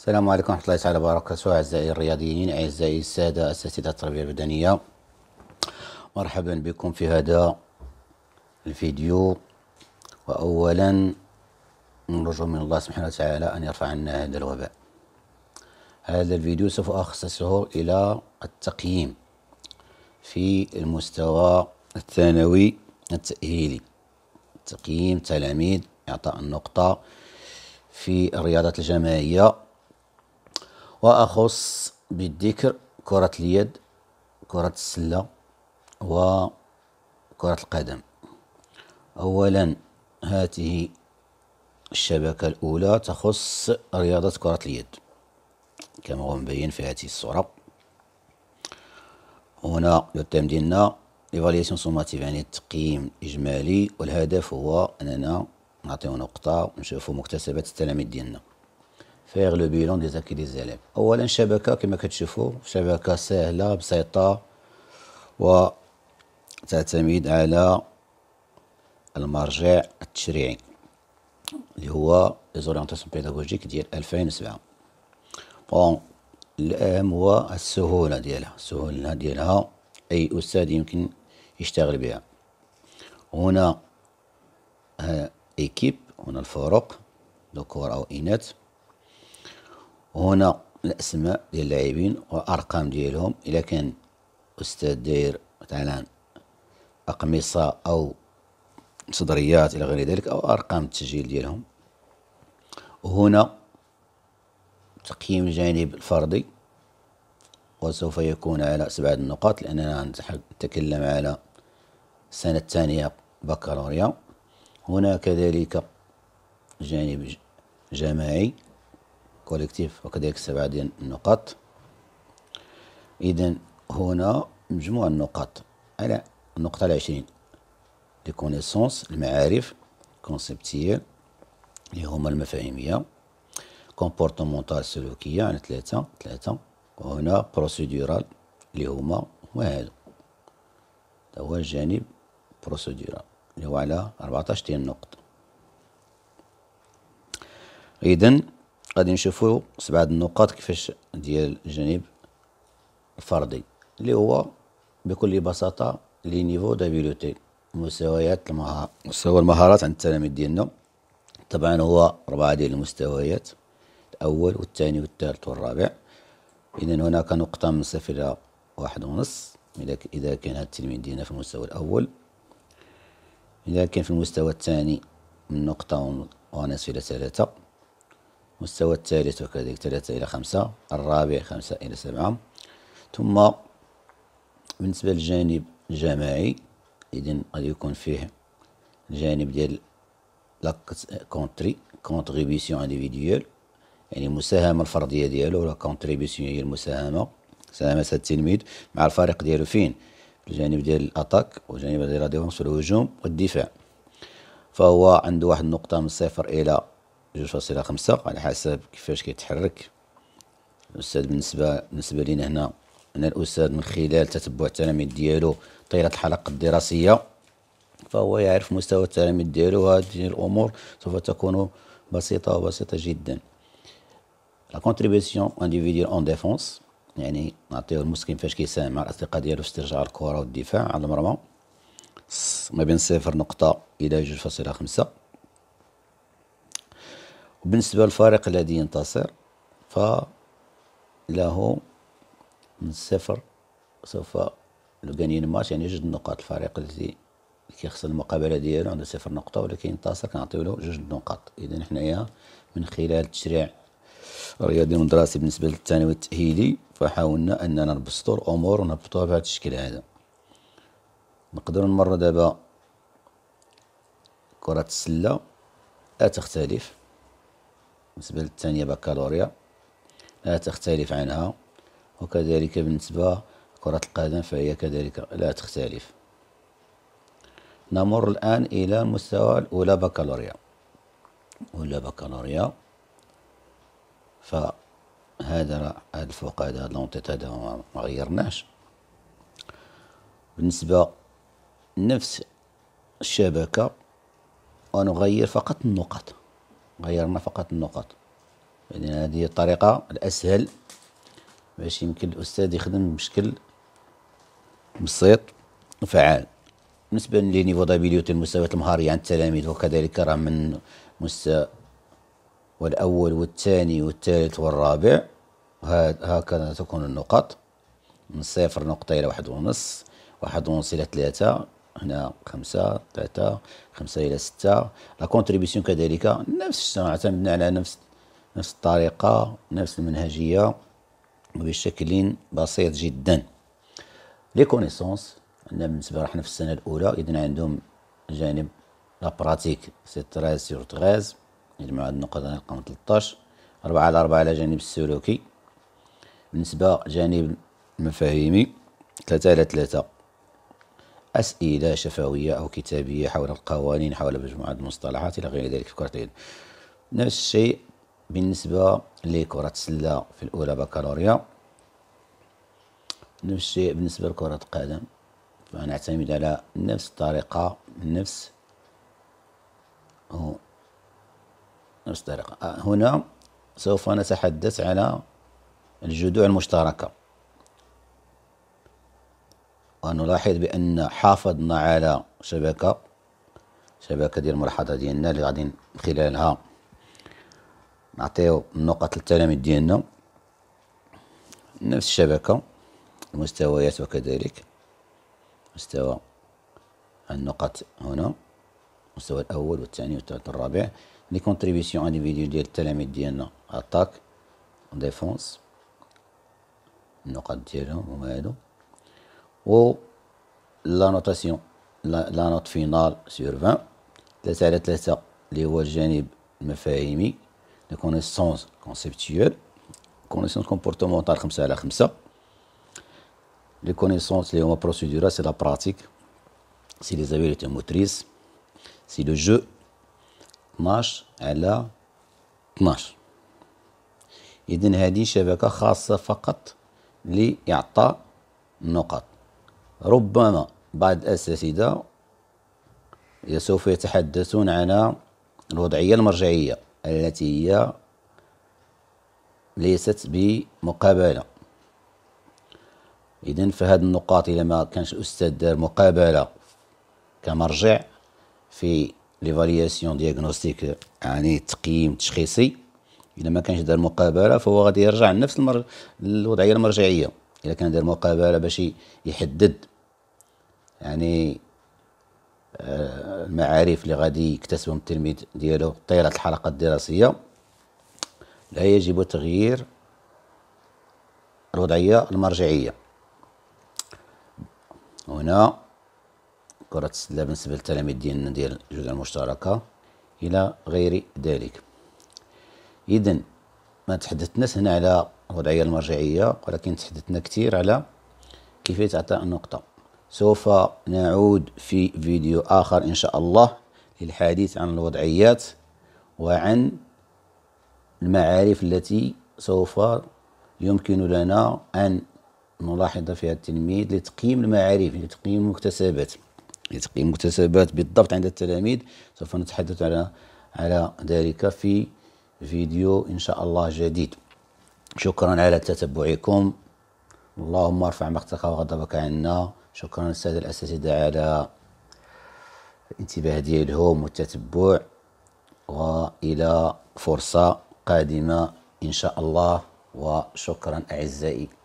السلام عليكم ورحمة الله تعالى وبركاته أعزائي الرياضيين أعزائي السادة أساتذة التربية البدنية مرحبا بكم في هذا الفيديو وأولا نرجو من الله سبحانه وتعالى أن يرفع عنا هذا الوباء هذا الفيديو سوف أخصصه إلى التقييم في المستوى الثانوي التأهيلي تقييم تلاميذ إعطاء النقطة في الرياضات الجماعية وأخص بالذكر كرة اليد كرة السلة وكرة القدم أولا هذه الشبكة الأولى تخص رياضة كرة اليد كما هو مبين في هذه الصورة هنا يتم ديالنا ايفاليسيون سوماتيف يعني التقييم الإجمالي والهدف هو أننا نعطيو نقطة ونشوفو مكتسبات التلاميذ ديالنا فيغ لو بيلون دي زاكي دي زيليف اولا شبكه كما كتشوفوا شبكه سهله بسيطه و تعتمد على المرجع التشريعي اللي هو لي زورينتاسيون بيداغوجيك ديال 2007 بون الاهم هو السهوله ديالها السهوله ديالها اي استاذ يمكن يشتغل بها هنا ايكيب آه، هنا الفرق ذكور او اناث هنا الاسماء ديال اللاعبين وارقام ديالهم الا كان استاذ داير مثلا اقمصه او صدريات الى غير ذلك او ارقام التسجيل ديالهم وهنا تقييم الجانب الفردي وسوف يكون على سبعة النقاط لأننا نتكلم على السنة الثانية بكالوريا هنا كذلك جانب جماعي كوليكتيف وكذلك سبعة النقاط إذن هنا مجموع النقاط على النقطة العشرين دي كونيسونس المعارف كونسيبتيال اللي هما المفاهيمية كومبورتمونتال سلوكية على ثلاثة ثلاثة وهنا بروسيدورال اللي هما وهذا هذا هو الجانب بروسيدورال اللي هو على 14 ديال النقط إذن غادي نشوفو سبعة النقاط كيفاش ديال الجانب الفردي اللي هو بكل بساطة لي نيفو دابيلوتي مستويات المهارات مستوى المهارات عند التلاميذ ديالنا طبعا هو أربعة ديال المستويات الأول والثاني والثالث والرابع إذا هناك نقطة من صفر إلى واحد ونص إذا كان هذا التلميذ ديالنا في المستوى الأول إذا كان في المستوى الثاني من نقطة ونصف إلى ثلاثة مستوى الثالث وكذلك ثلاثة إلى خمسة الرابع خمسة إلى سبعة ثم بالنسبة للجانب الجماعي إذن غادي يكون فيه الجانب ديال لاكت كونتري كونتريبيسيون انديفيديول يعني المساهمة الفردية ديالو ولا كونتريبيسيون هي المساهمة مساهمة التلميذ مع الفريق ديالو فين في الجانب ديال الاتاك والجانب ديال لا ديفونس والهجوم والدفاع فهو عنده واحد النقطة من صفر إلى جوج فاصلة خمسة على حسب كيفاش كيتحرك الأستاذ بالنسبة بالنسبة لينا هنا أن الأستاذ من خلال تتبع التلاميذ ديالو طيلة الحلقة الدراسية فهو يعرف مستوى التلاميذ ديالو هذه الأمور سوف تكون بسيطة وبسيطة جدا لا كونتريبيسيون انديفيديال اون ديفونس يعني نعطيو المسكين فاش كيساهم مع الأصدقاء ديالو في استرجاع الكرة والدفاع على المرمى ما بين صفر نقطة إلى جوج فاصلة خمسة بالنسبة للفريق الذي ينتصر فله من الصفر سوف لو كان الماتش يعني جوج نقاط الفريق الذي كيخسر المقابله ديالو عنده صفر نقطه ولكن ينتصر كنعطيو له جوج نقاط اذا حنايا من خلال التشريع الرياضي المدرسي بالنسبه للثانوي التاهيلي فحاولنا اننا نبسطوا الامور ونهبطوها بهذا الشكل هذا نقدر نمر دابا كره السله لا تختلف بالنسبة للثانية بكالوريا لا تختلف عنها وكذلك بالنسبة كرة القدم فهي كذلك لا تختلف نمر الآن إلى مستوى الأولى بكالوريا أولى بكالوريا فهذا الفوق هذا لونتيت هذا ما غيرناش بالنسبة نفس الشبكة ونغير فقط النقط غيرنا فقط النقط يعني هذه الطريقة الأسهل باش يمكن الأستاذ يخدم بشكل بسيط وفعال بالنسبة دابيليوتي المستويات المهارية عند التلاميذ وكذلك راه من مستوى والأول والثاني والثالث والرابع هكذا تكون النقط من صفر نقطة إلى واحد ونص واحد ونص إلى ثلاثة هنا خمسة ثلاثة خمسة إلى ستة لا كونتريبيسيون كذلك نفس الشيء اعتمدنا على نفس نفس الطريقة نفس المنهجية بشكل بسيط جدا لي كونيسونس عندنا بالنسبة راح في السنة الأولى إذا عندهم جانب لا براتيك سي 13 سور 13 يجمعوا هاد النقط غنلقاو 13 ربعة على ربعة على جانب السلوكي بالنسبة جانب المفاهيمي ثلاثة على ثلاثة أسئلة شفوية أو كتابية حول القوانين حول مجموعة المصطلحات إلى غير ذلك في كرة اليد نفس الشيء بالنسبة لكرة السلة في الأولى بكالوريا نفس الشيء بالنسبة لكرة القدم فنعتمد على نفس الطريقة نفس هو نفس الطريقة آه، هنا سوف نتحدث على الجذوع المشتركة ونلاحظ بان حافظنا على شبكه شبكه ديال الملاحظه ديالنا اللي غادي من خلالها نعطيو النقط للتلاميذ ديالنا نفس الشبكه المستويات وكذلك مستوى النقط هنا المستوى الاول والثاني والثالث والرابع لي كونتريبيسيون انديفيديو ديال التلاميذ ديالنا اتاك ديفونس النقط ديالهم هما هادو و لا نوتاسيون لا نوت فينال سور 20 ثلاثة على ثلاثة اللي هو الجانب المفاهيمي لا كونيسونس كونسيبتيول كونيسونس كومبورتمونتال خمسة على خمسة لي كونيسونس اللي هما بروسيدورا سي لا براتيك سي لي زابيليتي موتريس سي لو جو 12 على 12 إذن هذه شبكة خاصة فقط لإعطاء النقاط ربما بعض الأساتذة سوف يتحدثون عن الوضعية المرجعية التي هي ليست بمقابلة إذن هذه النقاط الا ما كانش الأستاذ دار مقابلة كمرجع في ليفالياسيون دياغنوستيك يعني التقييم التشخيصي إذا ما كانش دار مقابلة فهو غادي يرجع لنفس المر... الوضعية المرجعية إذا كان دار مقابلة باش يحدد يعني آه، المعارف اللي غادي يكتسبهم التلميذ ديالو طيله الحلقه الدراسيه لا يجب تغيير الوضعيه المرجعيه هنا كرة السلة بالنسبة للتلاميذ ديالنا ديال الجودة المشتركة إلى غير ذلك إذا ما تحدثناش هنا على الوضعية المرجعية ولكن تحدثنا كثير على كيفية إعطاء النقطة سوف نعود في فيديو آخر إن شاء الله للحديث عن الوضعيات وعن المعارف التي سوف يمكن لنا أن نلاحظ فيها التلميذ لتقييم المعارف لتقييم المكتسبات لتقييم المكتسبات بالضبط عند التلاميذ سوف نتحدث على على ذلك في فيديو إن شاء الله جديد شكرا على تتبعكم اللهم ارفع مقتك وغضبك عنا شكرا للسادة الأساتذة على الانتباه ديالهم والتتبع وإلى فرصة قادمة إن شاء الله وشكرا أعزائي